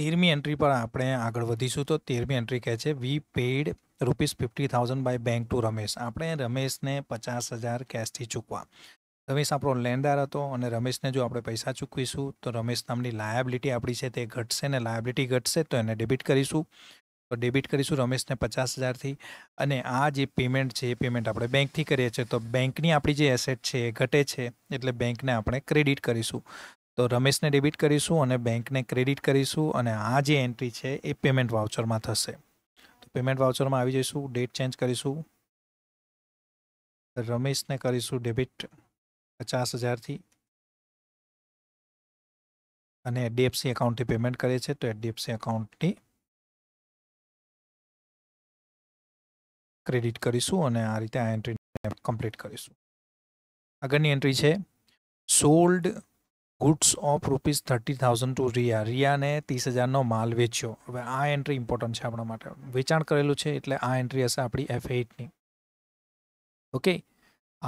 તેરમી એન્ટ્રી પર આપણે આગળ વધીશું તો તેરમી એન્ટ્રી કહે છે we paid rupees fifty thousand by bank to Ramesh આપણે રમેશને પચાસ હજાર કેશથી ચૂકવા રમેશ આપણો લેનદાર હતો અને રમેશને જો આપણે પૈસા ચૂકવીશું તો રમેશ નામની લાયાબિલિટી આપણી છે તે ઘટશે ને લાયાબિલિટી ઘટશે તો એને ડેબિટ કરીશું તો ડેબિટ કરીશું રમેશને પચાસ હજારથી અને આ જે પેમેન્ટ છે એ પેમેન્ટ આપણે બેંકથી કરીએ છીએ તો બેંકની આપણી જે એસેટ છે એ ઘટે છે એટલે બેંકને આપણે ક્રેડિટ કરીશું તો રમેશને ડેબિટ કરીશું અને બેંકને ક્રેડિટ કરીશું અને આ જે એન્ટ્રી છે એ પેમેન્ટ વાઉચરમાં થશે તો પેમેન્ટ વાઉચરમાં આવી જઈશું ડેટ ચેન્જ કરીશું રમેશને કરીશું ડેબિટ પચાસ હજારથી અને એચડીએફસી એકાઉન્ટથી પેમેન્ટ કરે છે તો એચડીએફસી એકાઉન્ટની ક્રેડિટ કરીશું અને આ રીતે આ એન્ટ્રી કમ્પ્લીટ કરીશું આગળની એન્ટ્રી છે sold goods of rupees thirty thousand to Riya રિયાને ત્રીસ હજારનો માલ વેચ્યો હવે આ એન્ટ્રી ઇમ્પોર્ટન્ટ છે આપણા માટે વેચાણ કરેલું છે એટલે આ એન્ટ્રી હશે આપણી એફ એઇટની ઓકે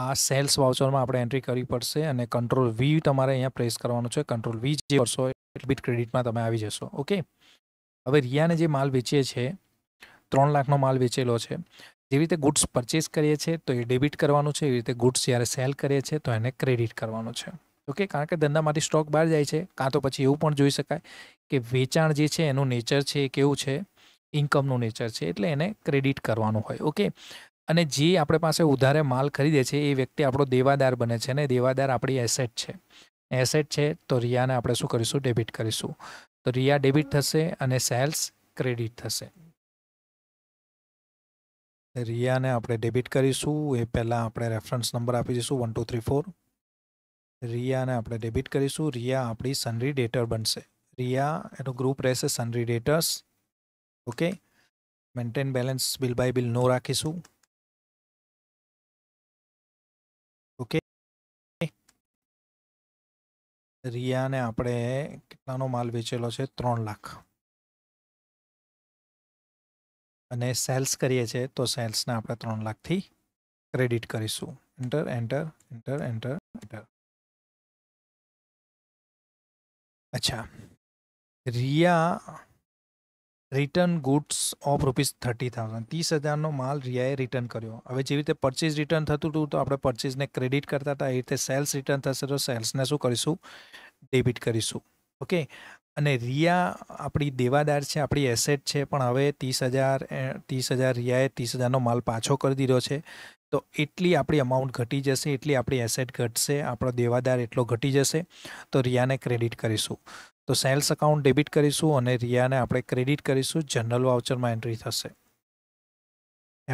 આ સેલ્સ વાઉચરમાં આપણે એન્ટ્રી કરવી પડશે અને કંટ્રોલ વી તમારે અહીંયા પ્રેસ કરવાનું છે કંટ્રોલ વી જે કરશો એટલે બીટ ક્રેડિટમાં તમે આવી જશો ઓકે હવે રિયાને જે માલ વેચીએ છીએ ત્રણ લાખનો માલ વેચેલો છે જેવી રીતે ગુડ્સ પરચેસ કરીએ છીએ તો એ ડેબિટ કરવાનું છે એવી રીતે ગુડ્સ જ્યારે સેલ કરીએ છીએ તો એને ક્રેડિટ કરવાનું છે ઓકે કારણ કે ધંધામાંથી સ્ટોક બહાર જાય છે કાં તો પછી એવું પણ જોઈ શકાય કે વેચાણ જે છે એનું નેચર છે એ કેવું છે ઇન્કમનું નેચર છે એટલે એને ક્રેડિટ કરવાનું હોય ઓકે અને જે આપણે પાસે ઉધારે માલ ખરીદે છે એ વ્યક્તિ આપણો દેવાદાર બને છે અને દેવાદાર આપણી એસેટ છે એસેટ છે તો રિયાને આપણે શું કરીશું ડેબિટ કરીશું તો રિયા ડેબિટ થશે અને સેલ્સ ક્રેડિટ થશે રિયાને આપણે ડેબિટ કરીશું એ પહેલાં આપણે રેફરન્સ નંબર આપી દઈશું વન ટુ થ્રી ફોર રિયાને આપણે ડેબિટ કરીશું રિયા આપણી સનરી ડેટર બનશે રિયા એનું ગ્રુપ રહેશે sundry debtors okay maintain balance bill by bill નો રાખીશું ઓકે રિયાને આપણે કેટલાનો માલ વેચેલો છે ત્રણ લાખ અને સેલ્સ કરીએ છીએ તો સેલ્સને આપણે ત્રણ લાખથી ક્રેડિટ કરીશું enter enter enter enter enter અચ્છા Riya return goods of rupees thirty thousand ત્રીસ હજારનો માલ રિયાએ રિટર્ન કર્યો હવે જેવી રીતે પરચેઝ રિટર્ન થતું હતું તો આપણે પરચેઝને ક્રેડિટ કરતા હતા એ રીતે સેલ્સ રિટર્ન થશે તો સેલ્સને શું કરીશું ડેબિટ કરીશું ઓકે અને રિયા આપણી દેવાદાર છે આપણી એસેટ છે પણ હવે ત્રીસ હજાર ત્રીસ હજાર રિયાએ ત્રીસ હજારનો માલ પાછો કરી દીધો છે તો એટલી આપણી અમાઉન્ટ ઘટી જશે એટલી આપણી એસેટ ઘટશે આપણો દેવાદાર એટલો ઘટી જશે તો રિયાને ક્રેડિટ કરીશું તો સેલ્સ અકાઉન્ટ ડેબિટ કરીશું અને રિયાને આપણે ક્રેડિટ કરીશું જનરલ વાઉચરમાં એન્ટ્રી થશે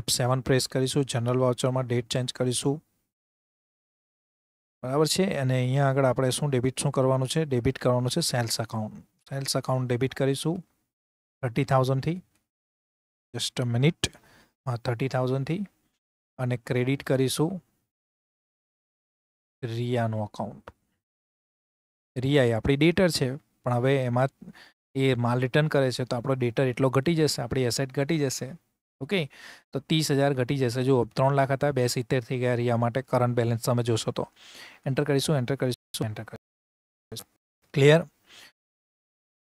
એપ સેવન પ્રેસ કરીશું જનરલ વાઉચરમાં ડેટ ચેન્જ કરીશું બરાબર છે અને અહીંયા આગળ આપણે શું ડેબિટ શું કરવાનું છે ડેબિટ કરવાનું છે sales account sales account debit કરીશું થર્ટી થાઉઝન્ડથી જસ્ટ અ મિનિટ થર્ટી થાઉઝન્ડથી અને ક્રેડિટ કરીશું રિયાનું અકાઉન્ટ રિયા એ આપણી ડેટર છે પણ હવે એમાં એ માલ રિટર્ન કરે છે તો આપણો ડેટર એટલો ઘટી જશે આપણી એસેટ ઘટી જશે ઓકે તો ત્રીસ હજાર ઘટી જશે જો ત્રણ લાખ હતા બે સિત્તેર થઈ ગયા રિયા માટે કરંટ બેલેન્સ તમે જોશો તો એન્ટર કરીશું એન્ટર કરીશું એન્ટર કરીશું ક્લિયર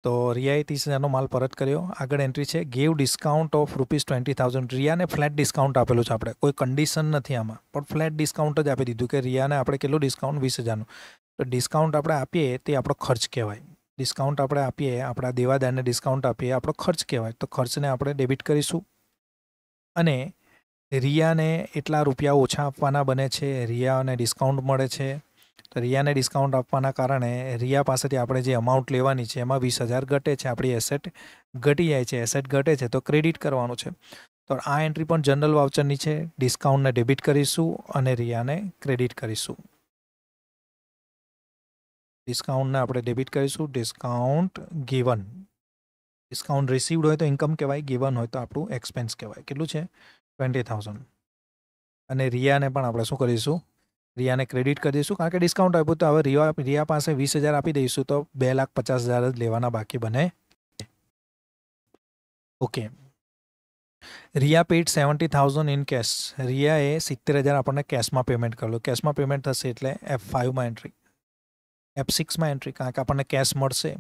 તો રિયાયતી એનો માલ પરત કર્યો આગળ એન્ટ્રી છે gave discount of rupees twenty thousand રિયાને ફ્લેટ ડિસ્કાઉન્ટ આપેલું છે આપણે કોઈ કન્ડિશન નથી આમાં પણ ફ્લેટ ડિસ્કાઉન્ટ જ આપી દીધું કે રિયાને આપણે કેટલું ડિસ્કાઉન્ટ વીસ હજારનું તો ડિસ્કાઉન્ટ આપણે આપીએ તે આપણો ખર્ચ કહેવાય ડિસ્કાઉન્ટ આપણે આપીએ આપણા દેવાદારને ડિસ્કાઉન્ટ આપીએ આપણો ખર્ચ કહેવાય તો ખર્ચને આપણે ડેબિટ કરીશું અને રિયાને એટલા રૂપિયા ઓછા આપવાના બને છે રિયાને ડિસ્કાઉન્ટ મળે છે રિયાને ડિસ્કાઉન્ટ આપવાના કારણે રિયા પાસેથી આપણે જે અમાઉન્ટ લેવાની છે એમાં વીસ હજાર ઘટે છે આપણી એસેટ ઘટી જાય છે એસેટ ઘટે છે તો ક્રેડિટ કરવાનું છે તો આ એન્ટ્રી પણ જનરલ વાઉચરની છે ડિસ્કાઉન્ટને ડેબિટ કરીશું અને રિયાને ક્રેડિટ કરીશું ડિસ્કાઉન્ટને આપણે ડેબિટ કરીશું ડિસ્કાઉન્ટ ગીવન ડિસ્કાઉન્ટ રિસીવડ હોય તો ઇન્કમ કહેવાય ગીવન હોય તો આપણું એક્સપેન્સ કહેવાય કેટલું છે ટ્વેન્ટી થાઉઝન્ડ અને રિયાને પણ આપણે શું કરીશું રિયાને ક્રેડિટ કરી દઈશું કારણ કે ડિસ્કાઉન્ટ આપ્યું તો હવે રિયા રિયા પાસે વીસ હજાર આપી દઈશું તો બે લાખ પચાસ હજાર જ લેવાના બાકી બને okay Riya paid seventy thousand in cash રિયાએ સિત્તેર હજાર આપણને કેશમાં પેમેન્ટ કરેલું કેશમાં પેમેન્ટ થશે એટલે એફ ફાઇવમાં એન્ટ્રી એફ સિક્સમાં એન્ટ્રી કારણ કે આપણને કેશ મળશે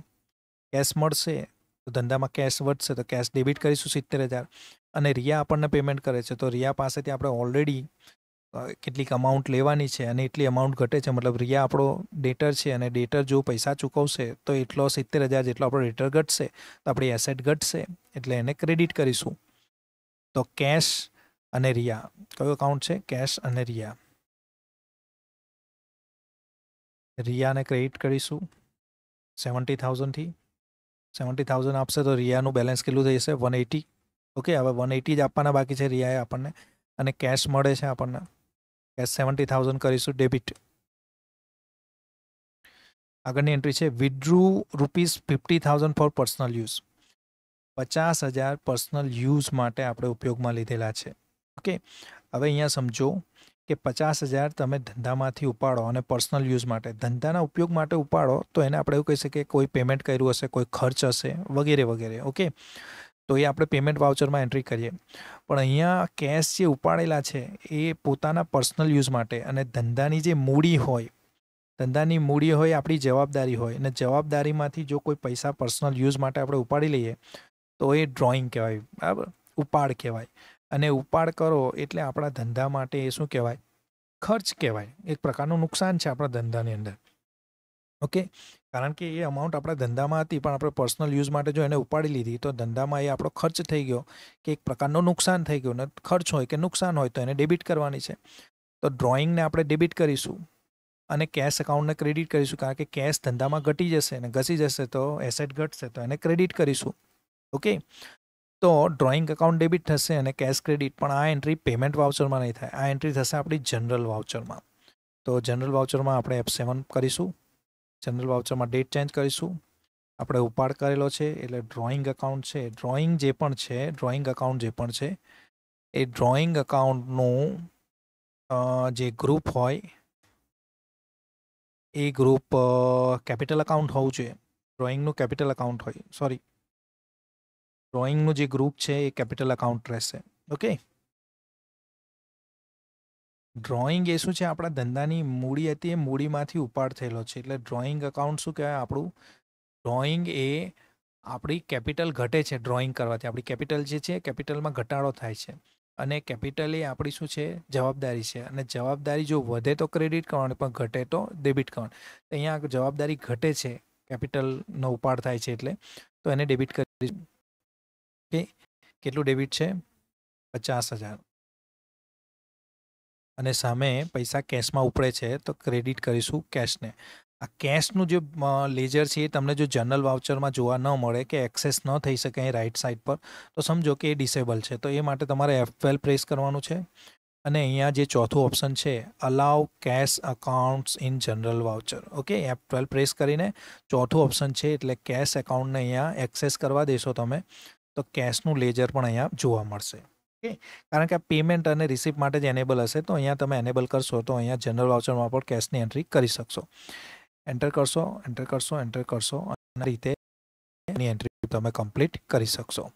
કેશ મળશે તો ધંધામાં કેશ વધશે તો કેશ ડેબિટ કરીશું સિત્તેર હજાર અને રિયા આપણને પેમેન્ટ કરે છે તો રિયા પાસેથી આપણે ઓલરેડી કેટલીક અમાઉન્ટ લેવાની છે અને એટલી અમાઉન્ટ ઘટે છે મતલબ રિયા આપણો ડેટર છે અને ડેટર જો પૈસા ચૂકવશે તો એટલો સિત્તેર હજાર જેટલો આપણો ડેટર ઘટશે તો આપણી એસેટ ઘટશે એટલે એને ક્રેડિટ કરીશું તો કેશ અને રિયા કયો અકાઉન્ટ છે કેશ અને રિયા રિયાને ક્રેડિટ કરીશું સેવન્ટી થાઉઝન્ડથી સેવન્ટી થાઉઝન્ડ આપશે તો રિયાનું બેલેન્સ કેટલું થઈ જશે વન એટી ઓકે હવે વન એટી જ આપવાના બાકી છે રિયાએ આપણને અને કેશ મળે છે આપણને કે સેવન્ટી થાઉઝન્ડ કરીશું ડેબિટ આગળની એન્ટ્રી છે withdrew rupees fifty thousand for personal use પચાસ હજાર પર્સનલ યુઝ માટે આપણે ઉપયોગમાં લીધેલા છે ઓકે હવે અહીંયા સમજો કે પચાસ હજાર તમે ધંધામાંથી ઉપાડો અને પર્સનલ યુઝ માટે ધંધાના ઉપયોગ માટે ઉપાડો તો એને આપણે એવું કહી શકીએ કોઈ પેમેન્ટ કર્યું હશે કોઈ ખર્ચ હશે વગેરે વગેરે ઓકે તો એ આપણે પેમેન્ટ વાઉચરમાં એન્ટ્રી કરીએ પણ અહીંયા કેશ જે ઉપાડેલા છે એ પોતાના પર્સનલ યુઝ માટે અને ધંધાની જે મૂડી હોય ધંધાની મૂડી હોય આપણી જવાબદારી હોય અને જવાબદારીમાંથી જો કોઈ પૈસા પર્સનલ યુઝ માટે આપણે ઉપાડી લઈએ તો એ ડ્રોઈંગ કહેવાય બરાબર ઉપાડ કહેવાય અને ઉપાડ કરો એટલે આપણા ધંધા માટે એ શું કહેવાય ખર્ચ કહેવાય એક પ્રકારનું નુકસાન છે આપણા ધંધાની અંદર ઓકે કારણ કે એ અમાઉન્ટ આપણા ધંધામાં હતી પણ આપણે પર્સનલ યુઝ માટે જો એને ઉપાડી લીધી તો ધંધામાં એ આપણો ખર્ચ થઈ ગયો કે એક પ્રકારનો નુકસાન થઈ ગયો ને ખર્ચ હોય કે નુકસાન હોય તો એને ડેબિટ કરવાની છે તો ડ્રોઈંગને આપણે ડેબિટ કરીશું અને કેશ એકાઉન્ટને ક્રેડિટ કરીશું કારણ કે કેશ ધંધામાં ઘટી જશે અને ઘસી જશે તો એસેટ ઘટશે તો એને ક્રેડિટ કરીશું ઓકે તો ડ્રોઈંગ એકાઉન્ટ ડેબિટ થશે અને કેશ ક્રેડિટ પણ આ એન્ટ્રી પેમેન્ટ વાઉચરમાં નહીં થાય આ એન્ટ્રી થશે આપણી જનરલ વાઉચરમાં તો જનરલ વાઉચરમાં આપણે એફ સેવન કરીશું જનરલ વાઉચરમાં ડેટ ચેન્જ કરીશું આપણે ઉપાડ કરેલો છે એટલે ડ્રોઈંગ એકાઉન્ટ છે ડ્રોઈંગ જે પણ છે ડ્રોઈંગ એકાઉન્ટ જે પણ છે એ ડ્રોઈંગ એકાઉન્ટનું જે ગ્રુપ હોય એ ગ્રુપ કેપિટલ એકાઉન્ટ હોવું જોઈએ ડ્રોઈંગનું કેપિટલ એકાઉન્ટ હોય સોરી ડ્રોઈંગનું જે ગ્રુપ છે એ કેપિટલ એકાઉન્ટ રહેશે ઓકે ડ્રોઈંગ એ શું છે આપણા ધંધાની મૂડી હતી એ મૂડીમાંથી ઉપાડ થયેલો છે એટલે ડ્રોઈંગ અકાઉન્ટ શું કહેવાય આપણું ડ્રોઈંગ એ આપણી કેપિટલ ઘટે છે ડ્રોઈંગ કરવાથી આપણી કેપિટલ જે છે કેપિટલમાં ઘટાડો થાય છે અને કેપિટલ એ આપણી શું છે જવાબદારી છે અને જવાબદારી જો વધે તો ક્રેડિટ કરવાનું પણ ઘટે તો ડેબિટ કરવાનું અહીંયા જવાબદારી ઘટે છે કેપિટલનો ઉપાડ થાય છે એટલે તો એને ડેબિટ કરી કેટલું ડેબિટ છે પચાસ હજાર અને સામે પૈસા કેશમાં ઉપડે છે તો ક્રેડિટ કરીશું કેશને આ કેશનું જે લેજર છે એ તમને જો જનરલ વાઉચરમાં જોવા ન મળે કે એક્સેસ ન થઈ શકે એ રાઇટ સાઇડ પર તો સમજો કે એ ડિસેબલ છે તો એ માટે તમારે એફ ટ્વેલ્વ પ્રેસ કરવાનું છે અને અહીંયા જે ચોથું ઓપ્શન છે allow cash accounts in general voucher okay F twelve press કરીને ચોથું ઓપ્શન છે એટલે કેશ એકાઉન્ટને અહીંયા એક્સેસ કરવા દેશો તમે તો કેશનું લેજર પણ અહીંયા જોવા મળશે ઓકે કારણ કે આ પેમેન્ટ અને રિસિપ્ટ માટે જ એનેબલ હશે તો અહીંયા તમે એનેબલ કરશો તો અહીંયા જનરલ વાઉચરમાં પણ કેશની એન્ટ્રી કરી શકશો એન્ટર કરશો એન્ટર કરશો એન્ટર કરશો અને રીતે એની એન્ટ્રી તમે કમ્પ્લીટ કરી શકશો